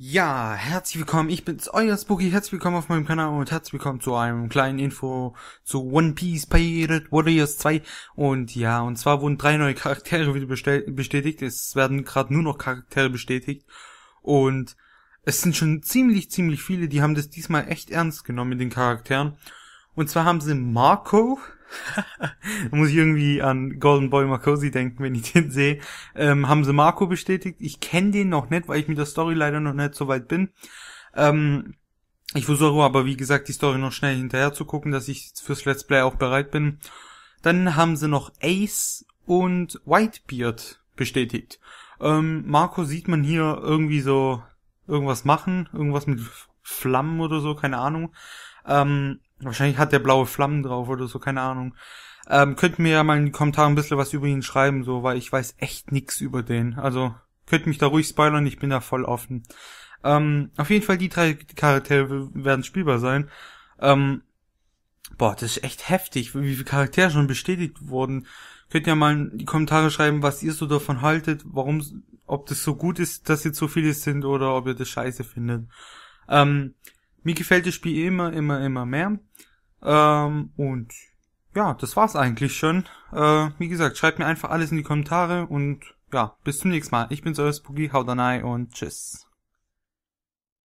Ja, herzlich willkommen, ich bin's, euer Spooky, herzlich willkommen auf meinem Kanal und herzlich willkommen zu einem kleinen Info zu One Piece Pirate Warriors 2 und ja, und zwar wurden drei neue Charaktere wieder bestätigt, es werden gerade nur noch Charaktere bestätigt und es sind schon ziemlich, ziemlich viele, die haben das diesmal echt ernst genommen mit den Charakteren und zwar haben sie Marco, da muss ich irgendwie an Golden Boy Marcosi denken, wenn ich den sehe. Ähm, haben sie Marco bestätigt. Ich kenne den noch nicht, weil ich mit der Story leider noch nicht so weit bin. Ähm, ich versuche aber, wie gesagt, die Story noch schnell hinterher zu gucken, dass ich fürs Let's Play auch bereit bin. Dann haben sie noch Ace und Whitebeard bestätigt. Ähm, Marco sieht man hier irgendwie so irgendwas machen, irgendwas mit Flammen oder so, keine Ahnung. Ähm, wahrscheinlich hat der blaue Flammen drauf oder so, keine Ahnung. Ähm, könnt mir ja mal in die Kommentare ein bisschen was über ihn schreiben, so, weil ich weiß echt nix über den. Also, könnt mich da ruhig spoilern, ich bin da voll offen. Ähm, auf jeden Fall, die drei Charaktere werden spielbar sein. Ähm, boah, das ist echt heftig, wie viele Charaktere schon bestätigt wurden. Könnt ihr mal in die Kommentare schreiben, was ihr so davon haltet, warum, ob das so gut ist, dass jetzt so viele sind oder ob ihr das scheiße findet. Ähm, mir gefällt das Spiel immer, immer, immer mehr. Ähm, und ja, das war's eigentlich schon. Äh, wie gesagt, schreibt mir einfach alles in die Kommentare und ja, bis zum nächsten Mal. Ich bin's euer Spooky, haut rein und tschüss.